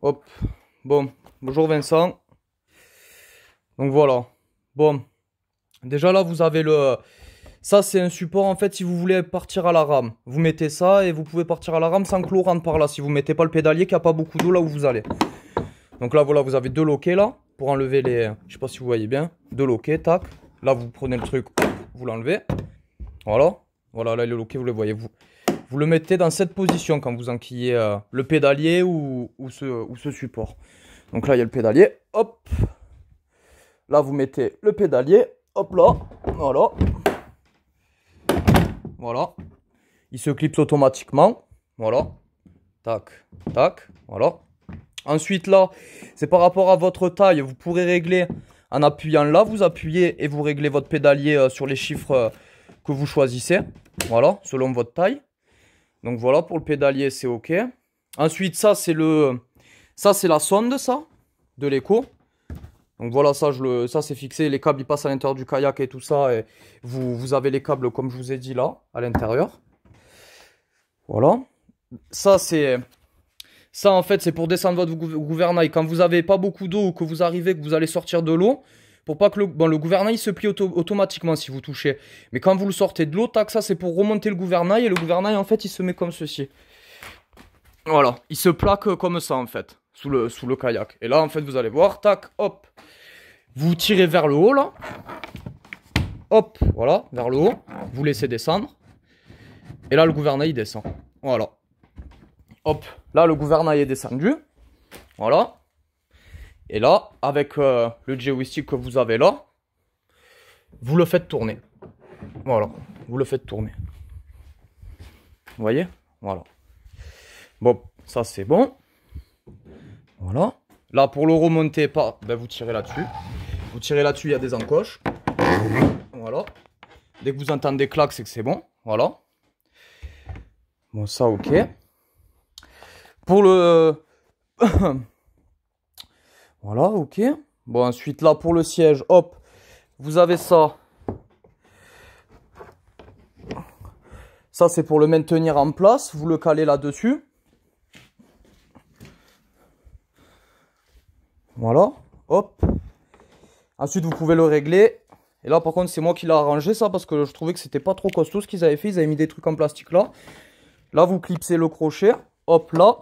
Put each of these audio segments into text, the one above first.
Hop. Bon. Bonjour Vincent. Donc voilà. Bon. Déjà là, vous avez le... Ça, c'est un support, en fait, si vous voulez partir à la rame. Vous mettez ça et vous pouvez partir à la rame sans que l'eau rentre par là. Si vous mettez pas le pédalier, qu'il n'y a pas beaucoup d'eau là où vous allez. Donc là, voilà, vous avez deux loquets là pour enlever les... Je sais pas si vous voyez bien. Deux loquets, tac. Là, vous prenez le truc, vous l'enlevez. Voilà. Voilà, là, les loquets vous le voyez. Vous, vous le mettez dans cette position quand vous enquillez euh, le pédalier ou, ce, ou ce support. Donc là, il y a le pédalier. Hop. Là, vous mettez le pédalier. Hop là. Voilà. Voilà. Il se clipse automatiquement. Voilà. Tac. Tac. Voilà. Ensuite, là, c'est par rapport à votre taille. Vous pourrez régler en appuyant là. Vous appuyez et vous réglez votre pédalier euh, sur les chiffres euh, que vous choisissez. Voilà, selon votre taille. Donc voilà, pour le pédalier, c'est OK. Ensuite, ça, c'est le... Ça, c'est la sonde, ça, de l'écho. Donc voilà, ça, le, ça c'est fixé. Les câbles, ils passent à l'intérieur du kayak et tout ça. Et vous, vous avez les câbles, comme je vous ai dit, là, à l'intérieur. Voilà. Ça, c'est... Ça, en fait, c'est pour descendre votre gouvernail. Quand vous n'avez pas beaucoup d'eau ou que vous arrivez, que vous allez sortir de l'eau, pour pas que le, le gouvernail se plie automatiquement si vous touchez. Mais quand vous le sortez de l'eau, tac, ça c'est pour remonter le gouvernail. Et le gouvernail, en fait, il se met comme ceci. Voilà, il se plaque euh, comme ça, en fait, sous le, kayak. Et là, en fait, vous allez voir, tac, hop. Vous tirez vers le haut, là. Hop, voilà, vers le haut. Vous laissez descendre. Et là, le gouvernail, descend. Voilà. Hop, là, le gouvernail est descendu. Voilà. Et là, avec euh, le joystick que vous avez là, vous le faites tourner. Voilà, vous le faites tourner. Vous voyez Voilà. Bon, ça c'est bon. Voilà. Là, pour le remonter pas, ben, vous tirez là-dessus. Vous tirez là-dessus, il y a des encoches. Voilà. Dès que vous entendez clac, c'est que c'est bon. Voilà. Bon, ça, ok. Pour le... Voilà, ok. Bon, ensuite, là, pour le siège, hop, vous avez ça. Ça, c'est pour le maintenir en place. Vous le calez là-dessus. Voilà, hop. Ensuite, vous pouvez le régler. Et là, par contre, c'est moi qui l'ai arrangé, ça, parce que je trouvais que c'était pas trop costaud ce qu'ils avaient fait. Ils avaient mis des trucs en plastique là. Là, vous clipsez le crochet. Hop, là.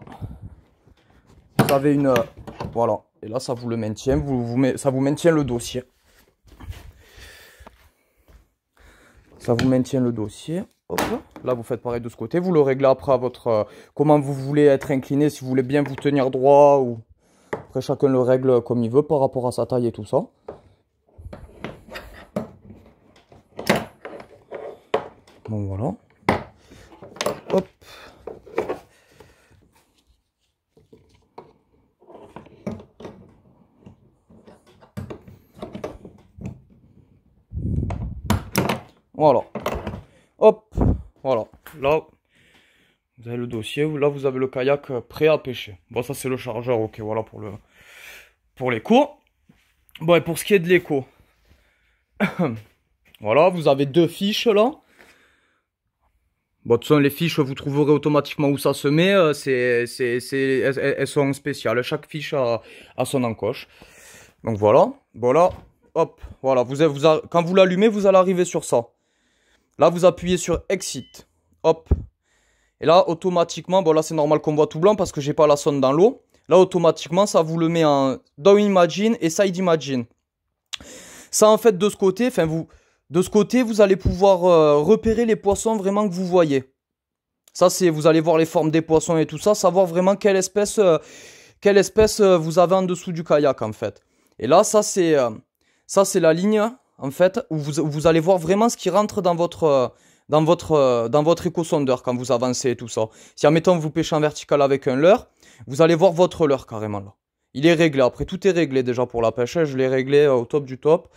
Vous avez une... Euh, voilà. Et là, ça vous le maintient, vous, vous, ça vous maintient le dossier. Ça vous maintient le dossier. Là, vous faites pareil de ce côté. Vous le réglez après à votre... Euh, comment vous voulez être incliné, si vous voulez bien vous tenir droit ou... Après, chacun le règle comme il veut par rapport à sa taille et tout ça. Bon, voilà. Voilà. Hop, voilà. Là, vous avez le dossier. Là, vous avez le kayak euh, prêt à pêcher. Bon, ça, c'est le chargeur. Ok, voilà pour le pour l'écho. Bon, et pour ce qui est de l'écho. voilà, vous avez deux fiches, là. Bon, de toute les fiches, vous trouverez automatiquement où ça se met. Euh, elles, elles, sont spéciales. Chaque fiche a, son encoche. Donc voilà. Voilà. Hop. Voilà. Vous, vous quand vous l'allumez, vous allez arriver sur ça. Là, vous appuyez sur Exit. Hop. Et là, automatiquement, bon là c'est normal qu'on voit tout blanc parce que j'ai pas la sonde dans l'eau. Là, automatiquement, ça vous le met en Down Imagine et Side Imagine. Ça, en fait, de ce côté, enfin vous, de ce côté, vous allez pouvoir euh, repérer les poissons vraiment que vous voyez. Ça, c'est, vous allez voir les formes des poissons et tout ça, savoir vraiment quelle espèce, euh, quelle espèce euh, vous avez en dessous du kayak, en fait. Et là, ça c'est, ça c'est la ligne en fait, vous, allez voir vraiment ce qui rentre dans votre euh, dans votre, euh, dans éco-sondeur quand vous avancez et tout ça. Si, admettons, vous pêchez en vertical avec un leurre, vous allez voir votre leurre carrément là. Il est réglé. Après, tout est réglé déjà pour la pêche. Hein. Je l'ai réglé euh, au top du top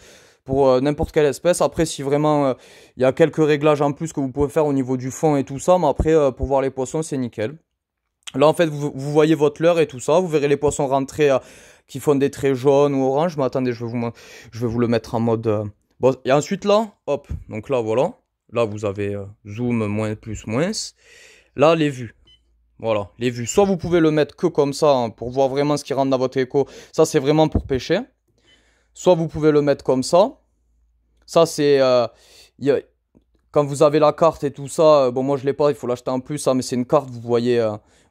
pour n'importe quelle espèce. Après, si vraiment il y a quelques réglages en plus que vous pouvez faire au niveau du fond et tout ça, mais après, pour voir les poissons, c'est nickel. Là, en fait, vous, vous, voyez votre leurre et tout ça. Vous verrez les poissons rentrer qui font des traits jaunes ou orange. Mais attendez, je vais vous, je vais vous le mettre en mode... Euh, et ensuite là, hop, donc là, voilà. Là, vous avez euh, zoom, moins, plus, moins. Là, les vues. Voilà, les vues. Soit vous pouvez le mettre que comme ça, hein, pour voir vraiment ce qui rentre dans votre écho. Ça, c'est vraiment pour pêcher. Soit vous pouvez le mettre comme ça. Ça, c'est... Euh, quand vous avez la carte et tout ça, bon, moi, je l'ai pas, il faut l'acheter en plus, hein, mais c'est une carte, vous voyez,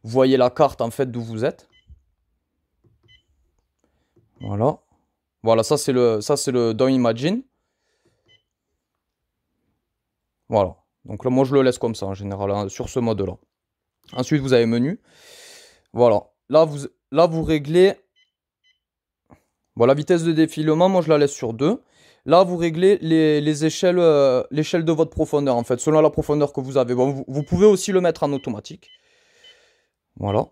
vous voyez la carte, en fait, d'où vous êtes. Voilà. Voilà, ça c'est le, ça c'est le don Imagine. Voilà. Donc là, moi je le laisse comme ça en général, hein, sur ce mode-là. Ensuite, vous avez menu. Voilà. Là, vous, là, vous réglez. Bon, la vitesse de défilement, moi je la laisse sur 2. Là, vous réglez les, échelles, euh, l'échelle de votre profondeur, en fait, selon la profondeur que vous avez. vous, pouvez aussi le mettre en automatique. Voilà.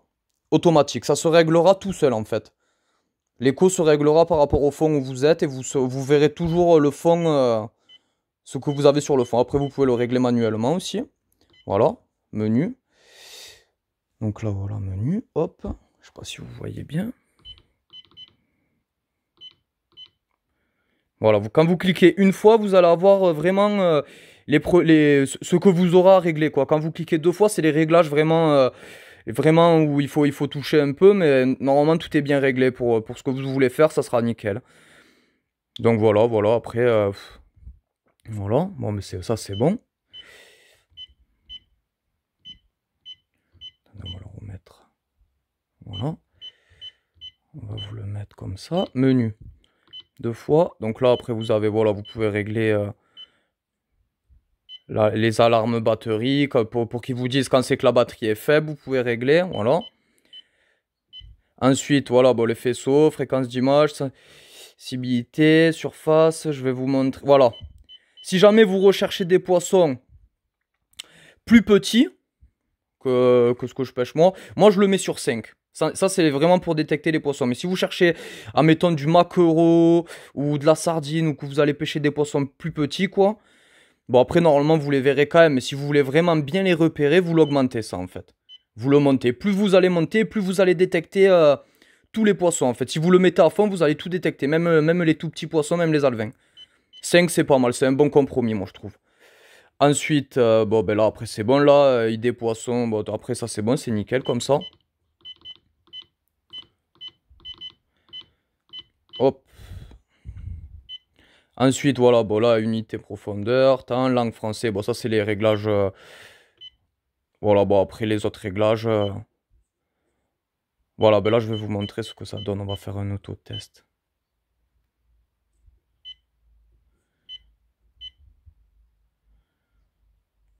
Automatique, ça se réglera tout seul, en fait. L'écho se réglera par rapport au fond où vous êtes et vous, vous verrez toujours euh, le fond, euh, ce que vous avez sur le fond. Après, vous pouvez le régler manuellement aussi. Voilà, menu. Donc là, voilà, menu, hop. Je sais pas si vous voyez bien. Voilà, quand vous cliquez une fois, vous allez avoir euh, vraiment les, ce que vous aurez à régler. Quoi. Quand vous cliquez deux fois, c'est les réglages vraiment vraiment où il faut, il faut toucher un peu, mais normalement tout est bien réglé pour, euh, pour ce que vous voulez faire, ça sera nickel. Donc voilà, voilà, après, euh, voilà, bon, mais ça c'est bon. on va le remettre, voilà. On va vous le mettre comme ça, menu, deux fois. Donc là, après, vous avez, voilà, vous pouvez régler... Euh, les alarmes batterie, pour, pour qu'ils vous disent quand c'est que la batterie est faible, vous pouvez régler, voilà. Ensuite, voilà, bon, les faisceaux, fréquence d'image, sensibilité, surface, je vais vous montrer, voilà. Si jamais vous recherchez des poissons plus petits que, ce que je pêche moi, moi je le mets sur 5. Ça, ça c'est vraiment pour détecter les poissons. Mais si vous cherchez, admettons, du maquereau ou de la sardine ou que vous allez pêcher des poissons plus petits, quoi, Bon, après, normalement, vous les verrez quand même, mais si vous voulez vraiment bien les repérer, vous l'augmentez ça, en fait. Vous le montez. Plus vous allez monter, plus vous allez détecter euh, tous les poissons, en fait. Si vous le mettez à fond, vous allez tout détecter, même, euh, même les tout petits poissons, même les alvins. 5, c'est pas mal, c'est un bon compromis, moi, je trouve. Ensuite, euh, bon, ben là, après, c'est bon, là, il idée poisson, bon, après, ça, c'est bon, c'est nickel, comme ça. Hop. Ensuite, voilà, bon unité profondeur, temps, langue française, Bon, ça, c'est les réglages. Euh, voilà, bon, après les autres réglages. Euh, voilà, ben là, je vais vous montrer ce que ça donne. On va faire un auto-test.